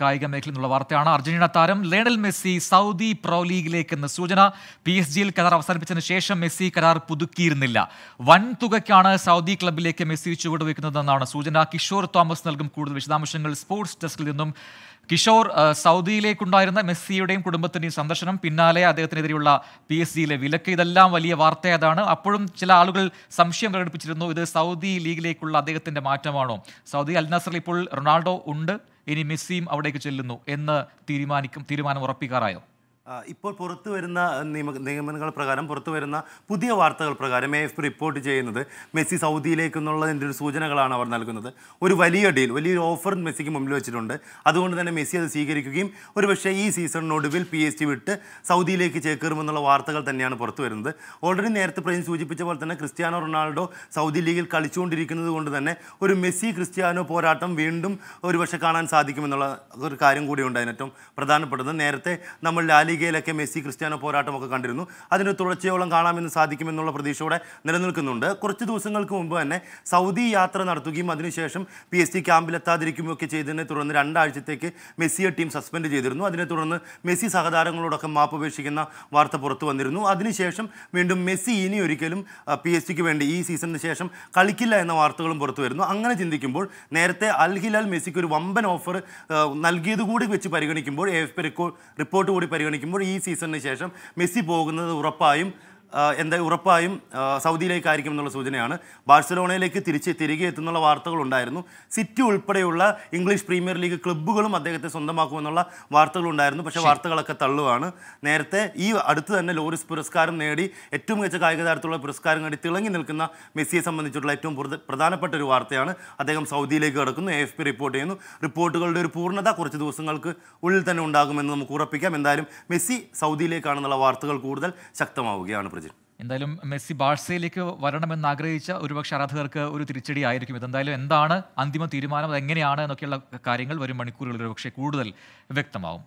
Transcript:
കായിക മേഖലയിൽ നിന്നുള്ള വാർത്തയാണ് അർജന്റീന താരം ലയണൽ മെസ്സി സൗദി പ്രോ ലീഗിലേക്ക് എന്ന സൂചന പി എസ് ജിയിൽ കരാർ അവസാനിപ്പിച്ചതിന് ശേഷം മെസ്സി കരാർ പുതുക്കിയിരുന്നില്ല വൻ തുകയ്ക്കാണ് സൗദി ക്ലബിലേക്ക് മെസ്സി ചുവടുവെക്കുന്നതെന്നാണ് സൂചന കിഷോർ തോമസ് നൽകും കൂടുതൽ വിശദാംശങ്ങൾ സ്പോർട്സ് ഡെസ്കിൽ നിന്നും കിഷോർ സൗദിയിലേക്കുണ്ടായിരുന്ന മെസ്സിയുടെയും കുടുംബത്തിൻ്റെയും സന്ദർശനം പിന്നാലെ അദ്ദേഹത്തിനെതിരെയുള്ള പി എസ് സിയിലെ വിലക്ക് ഇതെല്ലാം വലിയ വാർത്തയായതാണ് അപ്പോഴും ചില ആളുകൾ സംശയം പ്രകടിപ്പിച്ചിരുന്നു ഇത് സൗദി ലീഗിലേക്കുള്ള അദ്ദേഹത്തിൻ്റെ മാറ്റമാണോ സൗദി അൽ നസറിൽ ഇപ്പോൾ റൊണാൾഡോ ഉണ്ട് ഇനി മെസ്സിയും അവിടേക്ക് ചെല്ലുന്നു എന്ന് തീരുമാനിക്കും തീരുമാനം ഉറപ്പിക്കാറായോ ഇപ്പോൾ പുറത്തു വരുന്ന നിയമ നിയമനങ്ങൾ പ്രകാരം പുറത്തു വരുന്ന പുതിയ വാർത്തകൾ പ്രകാരം എ എഫ് റിപ്പോർട്ട് ചെയ്യുന്നത് മെസ്സി സൗദിയിലേക്ക് ഒരു സൂചനകളാണ് അവർ നൽകുന്നത് ഒരു വലിയ ഡീൽ വലിയൊരു ഓഫർ മെസ്സിക്ക് മുമ്പിൽ വെച്ചിട്ടുണ്ട് അതുകൊണ്ട് തന്നെ മെസ്സി അത് സ്വീകരിക്കുകയും ഒരുപക്ഷേ ഈ സീസണിനൊടുവിൽ പി എസ് ടി വിട്ട് സൗദിയിലേക്ക് ചേക്കേറുമെന്നുള്ള വാർത്തകൾ തന്നെയാണ് പുറത്തു വരുന്നത് ഓൾറെഡി നേരത്തെ പ്രതി സൂചിപ്പിച്ച പോലെ തന്നെ ക്രിസ്ത്യാനോ റൊണാൾഡോ സൗദി ലീഗിൽ കളിച്ചുകൊണ്ടിരിക്കുന്നത് കൊണ്ട് തന്നെ ഒരു മെസ്സി ക്രിസ്ത്യാനോ പോരാട്ടം വീണ്ടും ഒരുപക്ഷെ കാണാൻ സാധിക്കുമെന്നുള്ള ഒരു കാര്യം കൂടിയുണ്ട് അതിനേറ്റവും പ്രധാനപ്പെട്ടത് നേരത്തെ നമ്മൾ ലാലി ലാലികയിലൊക്കെ മെസ്സി ക്രിസ്ത്യാനോ പോരാട്ടമൊക്കെ കണ്ടിരുന്നു അതിന് തുടർച്ചയോളം കാണാമെന്ന് സാധിക്കുമെന്നുള്ള പ്രതീക്ഷയോടെ നിലനിൽക്കുന്നുണ്ട് കുറച്ച് ദിവസങ്ങൾക്ക് മുമ്പ് തന്നെ സൗദി യാത്ര നടത്തുകയും അതിനുശേഷം പി എസ് ടി ക്യാമ്പിലെത്താതിരിക്കുകയൊക്കെ ഒക്കെ ചെയ്തതിനെ തുടർന്ന് രണ്ടാഴ്ചത്തേക്ക് മെസ്സിയെ ടീം സസ്പെൻഡ് ചെയ്തിരുന്നു അതിനെ തുടർന്ന് മെസ്സി സഹതാരങ്ങളോടൊക്കെ മാപ്പപേക്ഷിക്കുന്ന വാർത്ത പുറത്തു വന്നിരുന്നു അതിനുശേഷം വീണ്ടും മെസ്സി ഇനി ഒരിക്കലും പി എസ് ടിക്ക് വേണ്ടി ഈ സീസണിന് ശേഷം കളിക്കില്ല എന്ന വാർത്തകളും പുറത്തു വരുന്നു അങ്ങനെ ചിന്തിക്കുമ്പോൾ നേരത്തെ അൽ ഹിലാൽ മെസ്സിക്ക് ഒരു വമ്പൻ ഓഫർ നൽകിയതുകൂടി കൂടി വെച്ച് പരിഗണിക്കുമ്പോൾ എഫ് റിപ്പോർട്ട് കൂടി പരിഗണിക്കുമ്പോൾ ശ്രമിക്കുമ്പോൾ ഈ സീസണിന് ശേഷം മെസ്സി പോകുന്നത് ഉറപ്പായും എന്താ ഉറപ്പായും സൗദിയിലേക്കായിരിക്കും എന്നുള്ള സൂചനയാണ് ബാഴ്സലോണയിലേക്ക് തിരിച്ച് തിരികെ എത്തുന്നുള്ള വാർത്തകളുണ്ടായിരുന്നു സിറ്റി ഉൾപ്പെടെയുള്ള ഇംഗ്ലീഷ് പ്രീമിയർ ലീഗ് ക്ലബ്ബുകളും അദ്ദേഹത്തെ സ്വന്തമാക്കുമെന്നുള്ള വാർത്തകളുണ്ടായിരുന്നു പക്ഷേ വാർത്തകളൊക്കെ തള്ളുവാണ് നേരത്തെ ഈ അടുത്ത് തന്നെ ലോറിസ് പുരസ്കാരം നേടി ഏറ്റവും മികച്ച കായിക താരത്തിലുള്ള പുരസ്കാരം നേടി തിളങ്ങി നിൽക്കുന്ന മെസ്സിയെ സംബന്ധിച്ചിട്ടുള്ള ഏറ്റവും പ്രധാനപ്പെട്ട ഒരു വാർത്തയാണ് അദ്ദേഹം സൗദിയിലേക്ക് കടക്കുന്നു എഫ് പി റിപ്പോർട്ട് ചെയ്യുന്നു റിപ്പോർട്ടുകളുടെ ഒരു പൂർണ്ണത കുറച്ച് ദിവസങ്ങൾക്ക് ഉള്ളിൽ തന്നെ ഉണ്ടാകുമെന്ന് നമുക്ക് ഉറപ്പിക്കാം എന്തായാലും മെസ്സി സൗദിയിലേക്കാണെന്നുള്ള വാർത്തകൾ കൂടുതൽ ശക്തമാവുകയാണ് എന്തായാലും മെസ്സി ബാഴ്സയിലേക്ക് വരണമെന്ന് ആഗ്രഹിച്ച ഒരുപക്ഷെ ആരാധകർക്ക് ഒരു തിരിച്ചടി ആയിരിക്കും ഇതെന്തായാലും എന്താണ് അന്തിമ തീരുമാനം അതെങ്ങനെയാണ് എന്നൊക്കെയുള്ള കാര്യങ്ങൾ വരും മണിക്കൂറുകളിൽ ഒരുപക്ഷെ കൂടുതൽ വ്യക്തമാവും